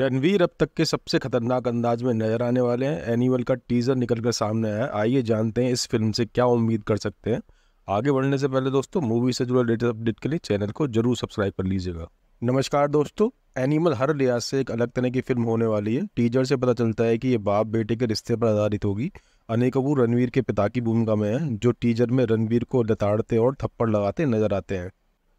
रणवीर अब तक के सबसे खतरनाक अंदाज में नजर आने वाले हैं एनिमल का टीजर निकल कर सामने आया आइए जानते हैं इस फिल्म से क्या उम्मीद कर सकते हैं आगे बढ़ने से पहले दोस्तों मूवी से जुड़े लेटेस्ट अपडेट के लिए चैनल को जरूर सब्सक्राइब कर लीजिएगा नमस्कार दोस्तों एनिमल हर लिहाज से एक अलग तरह की फिल्म होने वाली है टीजर से पता चलता है कि ये बाप बेटे के रिश्ते पर आधारित होगी अनिल कपूर रणवीर के पिता की भूमिका में है जो टीजर में रणवीर को लताड़ते और थप्पड़ लगाते नजर आते हैं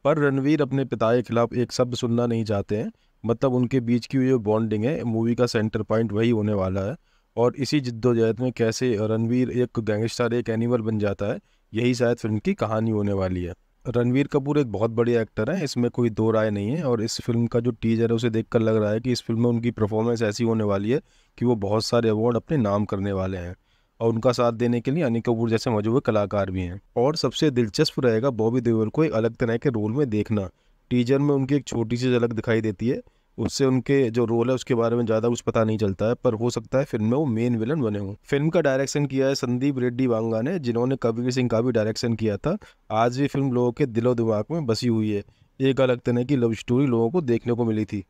पर रणवीर अपने पिता के खिलाफ एक शब्द सुनना नहीं चाहते हैं मतलब उनके बीच की जो बॉन्डिंग है मूवी का सेंटर पॉइंट वही होने वाला है और इसी जिद्दोजहद में कैसे रणवीर एक गैंगस्टर एक एनिमल बन जाता है यही शायद फिल्म की कहानी होने वाली है रणवीर कपूर एक बहुत बड़े एक्टर हैं इसमें कोई दो राय नहीं है और इस फिल्म का जो टीजर है उसे देखकर लग रहा है कि इस फिल्म में उनकी परफॉर्मेंस ऐसी होने वाली है कि वो बहुत सारे अवार्ड अपने नाम करने वाले हैं और उनका साथ देने के लिए अनिल कपूर जैसे मौजूद कलाकार भी हैं और सबसे दिलचस्प रहेगा बॉबी देवर को एक अलग तरह के रोल में देखना टीजर में उनकी एक छोटी सी झलक दिखाई देती है उससे उनके जो रोल है उसके बारे में ज़्यादा कुछ पता नहीं चलता है पर हो सकता है फिल्म में वो मेन विलन बने हों फिल्म का डायरेक्शन किया है संदीप रेड्डी वांगा ने जिन्होंने कबीर सिंह का भी डायरेक्शन किया था आज भी फिल्म लोगों के दिलो दिमाग में बसी हुई है एक अलग तरह की लव स्टोरी लोगों को देखने को मिली थी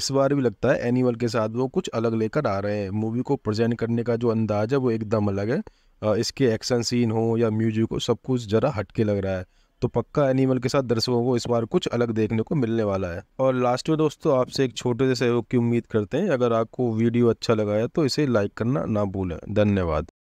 इस बार भी लगता है एनिमल के साथ वो कुछ अलग लेकर आ रहे हैं मूवी को प्रेजेंट करने का जो अंदाज है वो एकदम अलग है इसके एक्शन सीन हो या म्यूजिक हो सब कुछ ज़रा हटके लग रहा है तो पक्का एनिमल के साथ दर्शकों को इस बार कुछ अलग देखने को मिलने वाला है और लास्ट में दोस्तों आपसे एक छोटे से सहयोग की उम्मीद करते हैं अगर आपको वीडियो अच्छा लगा है तो इसे लाइक करना ना भूलें धन्यवाद